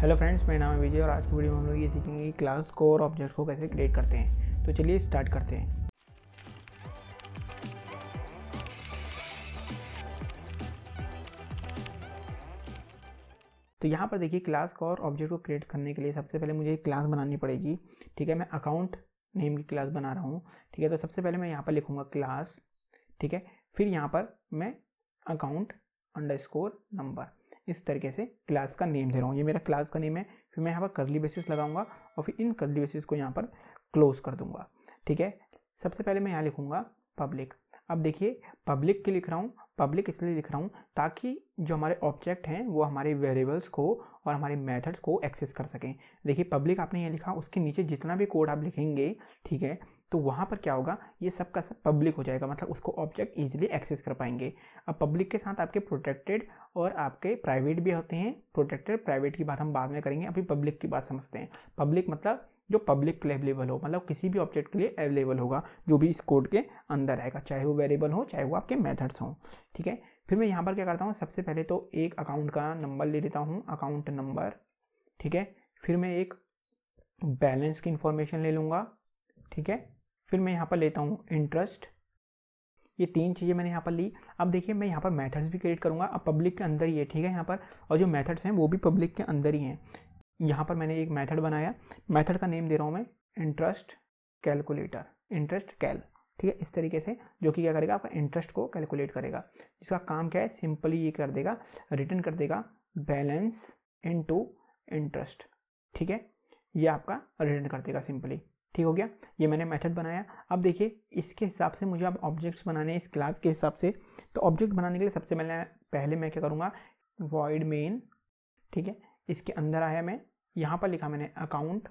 hello friends मेरा नाम है विजय और आज की वीडियो में हम लोग ये सीखेंगे कि क्लास को और ऑब्जेक्ट को कैसे क्रिएट करते हैं तो चलिए स्टार्ट करते हैं तो यहाँ पर देखिए क्लास को और ऑब्जेक्ट को क्रिएट करने के लिए सबसे पहले मुझे एक क्लास बनानी पड़ेगी ठीक है मैं अकाउंट नेम की क्लास बना रहा हूँ ठीक है तो सबसे पहले मैं यहाँ पर लिखूँगा क्लास ठीक है फिर यहाँ पर मैं अकाउंट अंडर नंबर इस तरीके से क्लास का नेम दे रहा हूँ ये मेरा क्लास का नेम है फिर मैं यहाँ पर करली बेसिस लगाऊंगा और फिर इन करली बेसिस को यहाँ पर क्लोज कर दूंगा ठीक है सबसे पहले मैं यहाँ लिखूँगा पब्लिक अब देखिए पब्लिक के लिख रहा हूँ पब्लिक इसलिए लिख रहा हूँ ताकि जो हमारे ऑब्जेक्ट हैं वो हमारे वेरिएबल्स को और हमारे मेथड्स को एक्सेस कर सकें देखिए पब्लिक आपने ये लिखा उसके नीचे जितना भी कोड आप लिखेंगे ठीक है तो वहाँ पर क्या होगा ये सब का सब पब्लिक हो जाएगा मतलब उसको ऑब्जेक्ट ईजिली एक्सेस कर पाएंगे अब पब्लिक के साथ आपके प्रोटेक्टेड और आपके प्राइवेट भी होते हैं प्रोटेक्टेड प्राइवेट की बात हम बाद में करेंगे अभी पब्लिक की बात समझते हैं पब्लिक मतलब जो पब्लिक के लिए अवेलेबल हो मतलब किसी भी ऑब्जेक्ट के लिए अवेलेबल होगा जो भी इस कोड के अंदर आएगा चाहे वो वेरिएबल हो चाहे वो आपके मेथड्स हों ठीक है फिर मैं यहाँ पर क्या करता हूँ सबसे पहले तो एक अकाउंट का नंबर ले लेता हूँ अकाउंट नंबर ठीक है फिर मैं एक बैलेंस की इन्फॉर्मेशन ले लूँगा ठीक है फिर मैं यहाँ पर लेता हूँ इंटरेस्ट ये तीन चीज़ें मैंने यहाँ पर ली अब देखिए मैं यहाँ पर मेथड्स भी क्रिएट करूँगा अब पब्लिक के अंदर ही है ठीक है यहाँ पर और जो मेथड्स हैं वो भी पब्लिक के अंदर ही हैं यहाँ पर मैंने एक मेथड बनाया मेथड का नेम दे रहा हूँ मैं इंटरेस्ट कैलकुलेटर इंटरेस्ट कैल ठीक है इस तरीके से जो कि क्या करेगा आपका इंटरेस्ट को कैलकुलेट करेगा जिसका काम क्या है सिंपली ये कर देगा रिटर्न कर देगा बैलेंस इन टू इंटरेस्ट ठीक है ये आपका रिटर्न कर देगा सिंपली ठीक हो गया ये मैंने मेथड बनाया अब देखिए इसके हिसाब से मुझे अब ऑब्जेक्ट्स बनाने इस क्लास के हिसाब से तो ऑब्जेक्ट बनाने के लिए सबसे पहले पहले मैं क्या करूँगा वॉइड मेन ठीक है इसके अंदर आया मैं यहाँ पर लिखा मैंने अकाउंट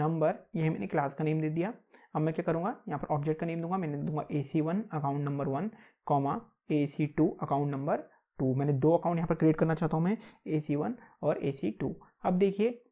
नंबर यही मैंने क्लास का नेम दे दिया अब मैं क्या करूँगा यहाँ पर ऑब्जेक्ट का नेम दूंगा मैंने दूंगा A C one account number one comma A C two account number two मैंने दो अकाउंट यहाँ पर क्रिएट करना चाहता हूँ मैं ए सी वन और ए सी टू अब देखिए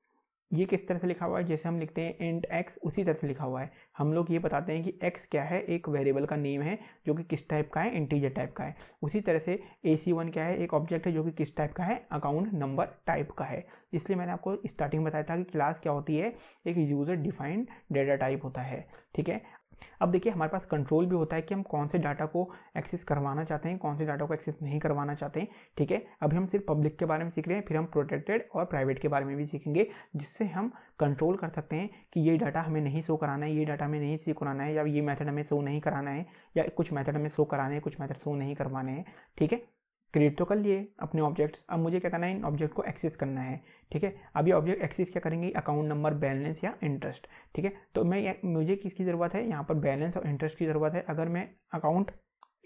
ये किस तरह से लिखा हुआ है जैसे हम लिखते हैं इंट एक्स उसी तरह से लिखा हुआ है हम लोग ये बताते हैं कि एक्स क्या है एक वेरिएबल का नेम है जो कि किस टाइप का है इंटीजर टाइप का है उसी तरह से ए सी वन क्या है एक ऑब्जेक्ट है जो कि किस टाइप का है अकाउंट नंबर टाइप का है इसलिए मैंने आपको स्टार्टिंग में बताया था कि क्लास क्या होती है एक यूज़र डिफाइंड डेटा टाइप होता है ठीक है अब देखिए हमारे पास कंट्रोल भी होता है कि हम कौन से डाटा को एक्सेस करवाना चाहते हैं कौन से डाटा को एक्सेस नहीं करवाना चाहते हैं ठीक है अभी हम सिर्फ पब्लिक के बारे में सीख रहे हैं फिर हम प्रोटेक्टेड और प्राइवेट के बारे में भी सीखेंगे जिससे हम कंट्रोल कर सकते हैं कि ये डाटा हमें नहीं शो कराना है ये डाटा हमें नहीं शो कराना है या ये मेथड हमें शो नहीं कराना है या कुछ मेथड हमें शो कराने हैं कुछ मैथड शो नहीं करवाने हैं ठीक है क्रिएट तो कर लिए अपने ऑब्जेक्ट्स अब मुझे क्या करना है इन ऑब्जेक्ट को एक्सेस करना है ठीक है अब ये ऑब्जेक्ट एक्सेस क्या करेंगे अकाउंट नंबर बैलेंस या इंटरेस्ट ठीक है तो मैं मुझे किसकी ज़रूरत है यहाँ पर बैलेंस और इंटरेस्ट की ज़रूरत है अगर मैं account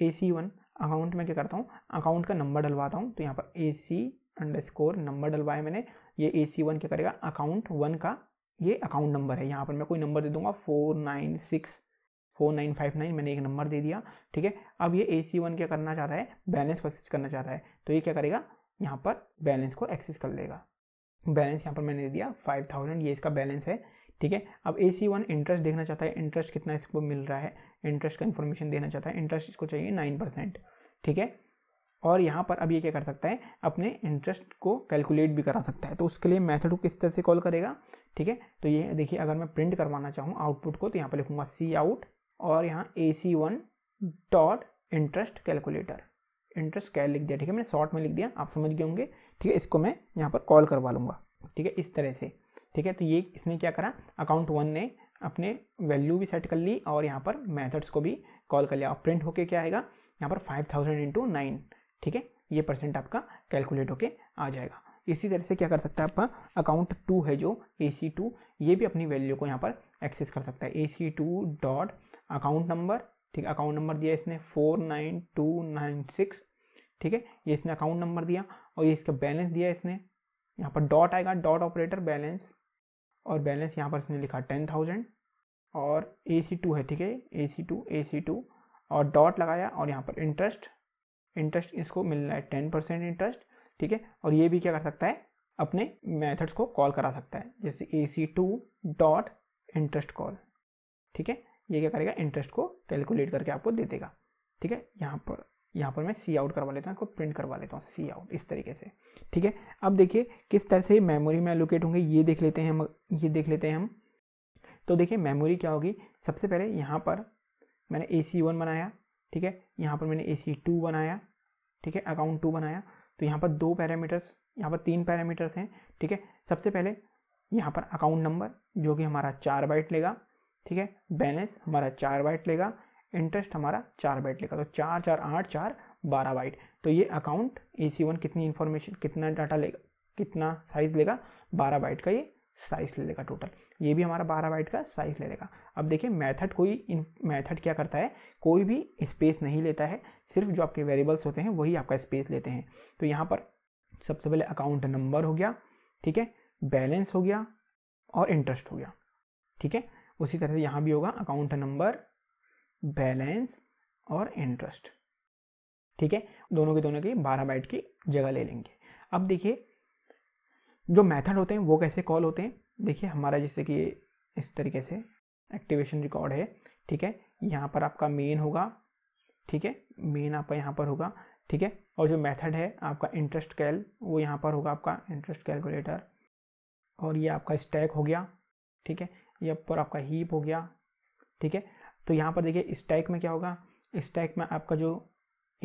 A C one account में क्या करता हूँ अकाउंट का नंबर डलवाता हूँ तो यहाँ पर A C underscore number डलवाया मैंने ये ए सी वन क्या करेगा अकाउंट वन का ये अकाउंट नंबर है यहाँ पर मैं कोई नंबर दे दूंगा four nine six four nine five nine मैंने एक नंबर दे दिया ठीक है अब ये ए सी वन क्या करना चाह रहा है बैलेंस को एक्सेस करना चाह रहा है तो ये क्या करेगा यहाँ पर बैलेंस को एक्सेस कर लेगा बैलेंस यहाँ पर मैंने दे दिया फाइव थाउजेंड ये इसका बैलेंस है ठीक है अब ए सी वन इंटरेस्ट देखना चाहता है इंटरेस्ट कितना इसको मिल रहा है इंटरेस्ट का इन्फॉर्मेशन देना चाहता है इंटरेस्ट इसको चाहिए नाइन परसेंट ठीक है और यहाँ पर अब ये क्या कर सकता है अपने इंटरेस्ट को कैलकुलेट भी करा सकता है तो उसके लिए मेथड को किस तरह से कॉल करेगा ठीक है तो ये देखिए अगर मैं प्रिंट करवाना चाहूँ आउटपुट को तो यहाँ पर लिखूँगा सी आउट और यहाँ A C one dot interest calculator interest cal लिख दिया ठीक है मैंने शॉर्ट में लिख दिया आप समझ गए होंगे ठीक है इसको मैं यहाँ पर कॉल करवा लूँगा ठीक है इस तरह से ठीक है तो ये इसने क्या करा अकाउंट वन ने अपने वैल्यू भी सेट कर ली और यहाँ पर मेथड्स को भी कॉल कर लिया और प्रिंट होके क्या आएगा यहाँ पर फाइव थाउजेंड इंटू नाइन ठीक है ये परसेंट आपका कैलकुलेट होके आ जाएगा इसी तरह से क्या कर सकता है आपका अकाउंट टू है जो ए सी टू ये भी अपनी वैल्यू को यहाँ पर एक्सेस कर सकता है A C two dot account number ठीक है अकाउंट नंबर दिया इसने four nine two nine six ठीक है ये इसने अकाउंट नंबर दिया और ये इसका बैलेंस दिया इसने यहाँ पर डॉट आएगा डॉट ऑपरेटर बैलेंस और बैलेंस यहाँ पर इसने लिखा टेन थाउजेंड और ए सी टू है ठीक है A C two A C two और डॉट लगाया और यहाँ पर इंटरेस्ट इंटरेस्ट इसको मिल रहा है टेन परसेंट इंटरेस्ट ठीक है और ये भी क्या कर सकता है अपने मेथड्स को कॉल करा सकता है जैसे A C two dot interest call ठीक है ये क्या करेगा इंटरेस्ट को कैलकुलेट करके आपको दे देगा ठीक है यहाँ पर यहाँ पर मैं सी आउट करवा लेता हूँ इसको प्रिंट करवा लेता हूँ सी आउट इस तरीके से ठीक है अब देखिए किस तरह से मेमोरी में एलोकेट होंगे ये देख लेते हैं हम ये देख लेते हैं हम तो देखिए मेमोरी क्या होगी सबसे पहले यहाँ पर मैंने ए सी वन बनाया ठीक है यहाँ पर मैंने ए सी टू बनाया ठीक है अकाउंट टू बनाया तो यहाँ पर दो पैरामीटर्स यहाँ पर तीन पैरामीटर्स हैं ठीक है सबसे पहले यहाँ पर अकाउंट नंबर जो कि हमारा चार बाइट लेगा ठीक है बैलेंस हमारा चार बाइट लेगा इंटरेस्ट हमारा चार बाइट लेगा तो चार चार आठ चार बारह बाइट तो ये अकाउंट ए सी वन कितनी इन्फॉर्मेशन कितना डाटा लेगा कितना साइज़ लेगा बारह बाइट का ये साइज ले लेगा टोटल ये भी हमारा बारह बाइट का साइज ले लेगा अब देखिए मेथड कोई इन मेथड क्या करता है कोई भी स्पेस नहीं लेता है सिर्फ जो आपके वेरिएबल्स होते हैं वही आपका स्पेस लेते हैं तो यहाँ पर सबसे पहले अकाउंट नंबर हो गया ठीक है बैलेंस हो गया और इंटरेस्ट हो गया ठीक है उसी तरह से यहाँ भी होगा अकाउंट नंबर बैलेंस और इंटरेस्ट ठीक है दोनों के दोनों की बारह बाइट की जगह ले लेंगे अब देखिए जो मेथड होते हैं वो कैसे कॉल होते हैं देखिए हमारा जैसे कि इस तरीके से एक्टिवेशन रिकॉर्ड है ठीक है यहाँ पर आपका मेन होगा ठीक है मेन आपका यहाँ पर होगा ठीक है और जो मेथड है आपका इंटरेस्ट कैल वो यहाँ पर होगा आपका इंटरेस्ट कैलकुलेटर और ये आपका स्टैक हो गया ठीक है ये पर आपका हीप हो गया ठीक है तो यहाँ पर देखिए स्टैक में क्या होगा स्टैक में आपका जो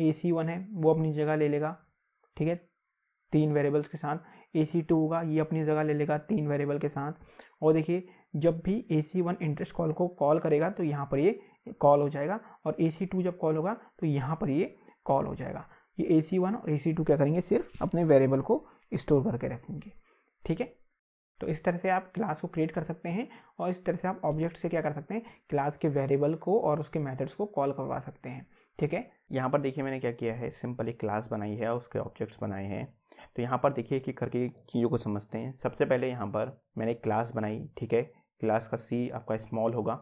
ए सी वन है वो अपनी जगह ले लेगा ठीक है तीन वेरिएबल्स के साथ ए सी टू होगा ये अपनी जगह ले लेगा तीन वेरिएबल के साथ और देखिए जब भी A C one interest call को कॉल करेगा तो यहाँ पर ये कॉल हो जाएगा और ए सी टू जब कॉल होगा तो यहाँ पर ये कॉल हो जाएगा ये ए सी वन और ए सी टू क्या करेंगे सिर्फ अपने वेरिएबल को स्टोर करके रखेंगे ठीक है तो इस तरह से आप क्लास को क्रिएट कर सकते हैं और इस तरह से आप ऑब्जेक्ट से क्या कर सकते हैं क्लास के वेरिएबल को और उसके मेथड्स को कॉल करवा सकते हैं ठीक है यहाँ पर देखिए मैंने क्या किया है सिंपल एक क्लास बनाई है और उसके ऑब्जेक्ट्स बनाए हैं तो यहाँ पर देखिए कि करके चीज़ों को समझते हैं सबसे पहले यहाँ पर मैंने एक क्लास बनाई ठीक है क्लास का सी आपका स्मॉल होगा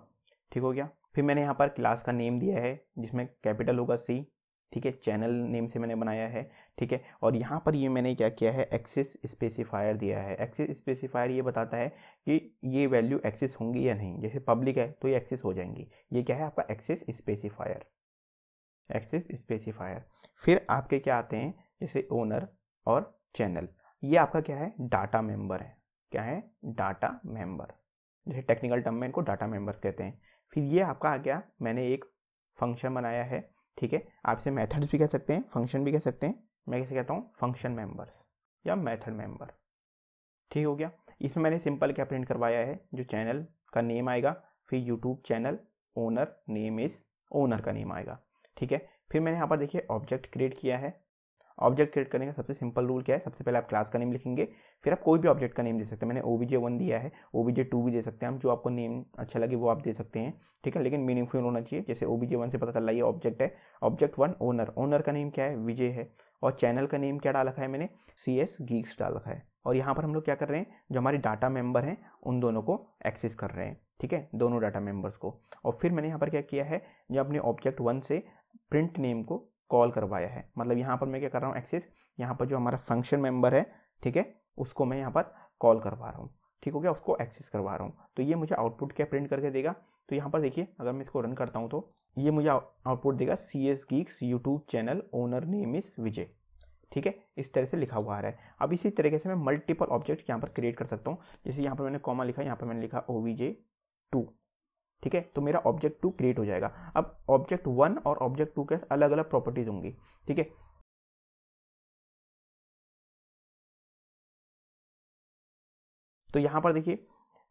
ठीक हो गया फिर मैंने यहाँ पर क्लास का नेम दिया है जिसमें कैपिटल होगा सी ठीक है चैनल नेम से मैंने बनाया है ठीक है और यहाँ पर ये मैंने क्या किया है एक्सेस स्पेसिफायर दिया है एक्सेस स्पेसिफायर ये बताता है कि ये वैल्यू एक्सेस होंगी या नहीं जैसे पब्लिक है तो ये एक्सेस हो जाएंगी ये क्या है आपका एक्सेस स्पेसिफायर एक्सेस स्पेसिफायर फिर आपके क्या आते हैं जैसे ओनर और चैनल ये आपका क्या है डाटा मेंबर है क्या है डाटा मेंबर जैसे टेक्निकल टर्म में इनको डाटा मेंबर्स कहते हैं फिर ये आपका आ गया मैंने एक फंक्शन बनाया है ठीक है आप इसे मैथड्स भी कह सकते हैं फंक्शन भी कह सकते हैं मैं कैसे कहता हूँ फंक्शन मेंबर्स या मैथड मेंबर ठीक हो गया इसमें मैंने सिंपल क्या प्रिंट करवाया है जो चैनल का नेम आएगा फिर YouTube channel owner name is owner का नेम आएगा ठीक है फिर मैंने यहाँ पर देखिए ऑब्जेक्ट क्रिएट किया है ऑब्जेक्ट क्रिएट करने का सबसे सिंपल रूल क्या है सबसे पहले आप क्लास का नेम लिखेंगे फिर आप कोई भी ऑब्जेक्ट का नेम दे सकते हैं मैंने ओ बी जे वन दिया है ओ बी जे टू भी दे सकते हैं हम जो आपको नेम अच्छा लगे वो आप दे सकते हैं ठीक है लेकिन मीनिंगफुल होना चाहिए जैसे ओ बी जे वन से पता चल रहा है ऑब्जेक्ट है ऑब्जेक्ट वन ओनर ओनर का नेम क्या है विजय है और चैनल का नेम क्या डाल रखा है मैंने सी एस गीक्स डाल रखा है और यहाँ पर हम लोग क्या कर रहे हैं जो हमारे डाटा मेम्बर हैं उन दोनों को एक्सेस कर रहे हैं ठीक है दोनों डाटा मेंबर्स को और फिर मैंने यहाँ पर क्या किया है जो अपने ऑब्जेक्ट वन से प्रिंट नेम को कॉल करवाया है मतलब यहाँ पर मैं क्या कर रहा हूँ एक्सेस यहाँ पर जो हमारा फंक्शन मेंबर है ठीक है उसको मैं यहाँ पर कॉल करवा रहा हूँ ठीक हो गया उसको एक्सेस करवा रहा हूँ तो ये मुझे आउटपुट क्या प्रिंट करके देगा तो यहाँ पर देखिए अगर मैं इसको रन करता हूँ तो ये मुझे आउटपुट देगा C S geeks YouTube channel owner name is Vijay ठीक है इस तरह से लिखा हुआ आ रहा है अब इसी तरीके से मैं मल्टीपल ऑब्जेक्ट यहाँ पर क्रिएट कर सकता हूँ जैसे यहाँ पर मैंने कॉमा लिखा यहाँ पर मैंने लिखा ओ वी जे टू ठीक है तो मेरा ऑब्जेक्ट टू क्रिएट हो जाएगा अब ऑब्जेक्ट वन और ऑब्जेक्ट टू के अलग अलग प्रॉपर्टीज होंगी ठीक है तो यहां पर देखिए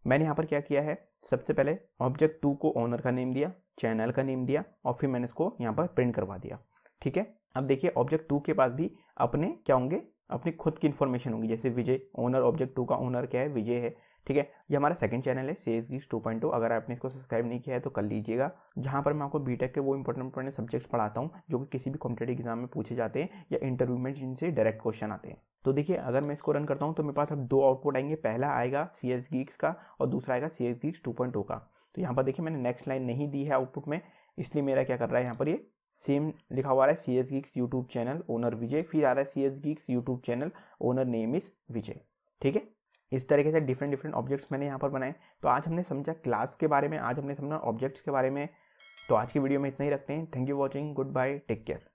मैंने यहां पर क्या किया है सबसे पहले ऑब्जेक्ट टू को ओनर का नेम दिया चैनल का नेम दिया और फिर मैंने इसको यहां पर प्रिंट करवा दिया ठीक है अब देखिए ऑब्जेक्ट टू के पास भी अपने क्या होंगे अपनी खुद की इन्फॉर्मेशन होंगी जैसे विजय ओनर ऑब्जेक्ट टू का ओनर क्या है विजय है ठीक है ये हमारा सेकंड चैनल है C S geeks two point two अगर आपने इसको सब्सक्राइब नहीं किया है तो कर लीजिएगा जहाँ पर मैं आपको बी के वो इंपॉर्टेंट इंपॉर्टेंट सब्जेक्ट्स पढ़ाता हूँ जो कि किसी भी कॉम्पिटेटिव एग्जाम में पूछे जाते हैं या इंटरव्यू में जिनसे डायरेक्ट क्वेश्चन आते हैं तो देखिए अगर मैं इसको रन करता हूँ तो मेरे पास अब दो आउटपुट आएंगे पहला आएगा सी एस गीक्स का और दूसरा आएगा C S geeks two point two का तो यहाँ पर देखिए मैंने नेक्स्ट लाइन नहीं दी है आउटपुट में इसलिए मेरा क्या कर रहा है यहाँ पर ये सेम लिखा हुआ है C S geeks YouTube channel owner Vijay फिर आ रहा है C S geeks YouTube channel owner name is Vijay ठीक है इस तरीके से डिफरेंट डिफरेंट ऑब्जेक्ट्स मैंने यहाँ पर बनाए तो आज हमने समझा क्लास के बारे में आज हमने समझा ऑब्जेक्ट्स के बारे में तो आज की वीडियो में इतना ही रखते हैं thank you watching goodbye take care